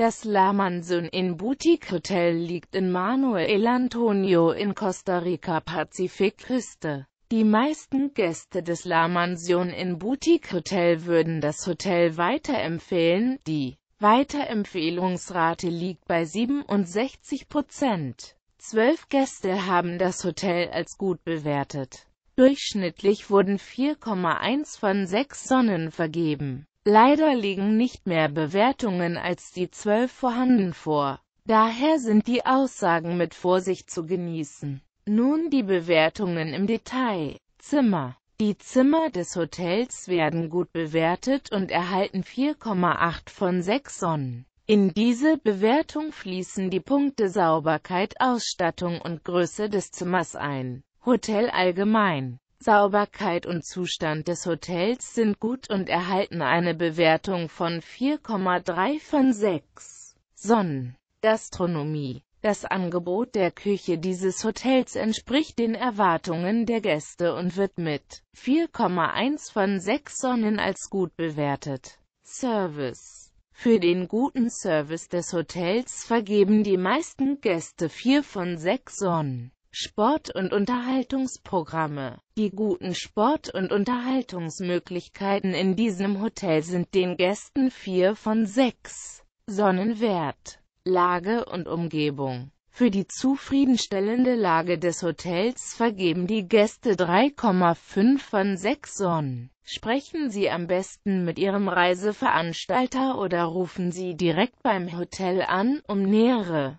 Das La Mansion in Boutique Hotel liegt in Manuel Antonio in Costa Rica Pazifik Küste. Die meisten Gäste des La Mansion in Boutique Hotel würden das Hotel weiterempfehlen, die Weiterempfehlungsrate liegt bei 67 Prozent. Zwölf Gäste haben das Hotel als gut bewertet. Durchschnittlich wurden 4,1 von 6 Sonnen vergeben. Leider liegen nicht mehr Bewertungen als die zwölf vorhanden vor. Daher sind die Aussagen mit Vorsicht zu genießen. Nun die Bewertungen im Detail. Zimmer. Die Zimmer des Hotels werden gut bewertet und erhalten 4,8 von 6 Sonnen. In diese Bewertung fließen die Punkte Sauberkeit, Ausstattung und Größe des Zimmers ein. Hotel allgemein. Sauberkeit und Zustand des Hotels sind gut und erhalten eine Bewertung von 4,3 von 6. Sonnen. Gastronomie. Das Angebot der Küche dieses Hotels entspricht den Erwartungen der Gäste und wird mit 4,1 von 6 Sonnen als gut bewertet. Service Für den guten Service des Hotels vergeben die meisten Gäste 4 von 6 Sonnen. Sport- und Unterhaltungsprogramme. Die guten Sport- und Unterhaltungsmöglichkeiten in diesem Hotel sind den Gästen 4 von 6 Sonnenwert Lage und Umgebung. Für die zufriedenstellende Lage des Hotels vergeben die Gäste 3,5 von 6 Sonnen. Sprechen Sie am besten mit Ihrem Reiseveranstalter oder rufen Sie direkt beim Hotel an, um nähere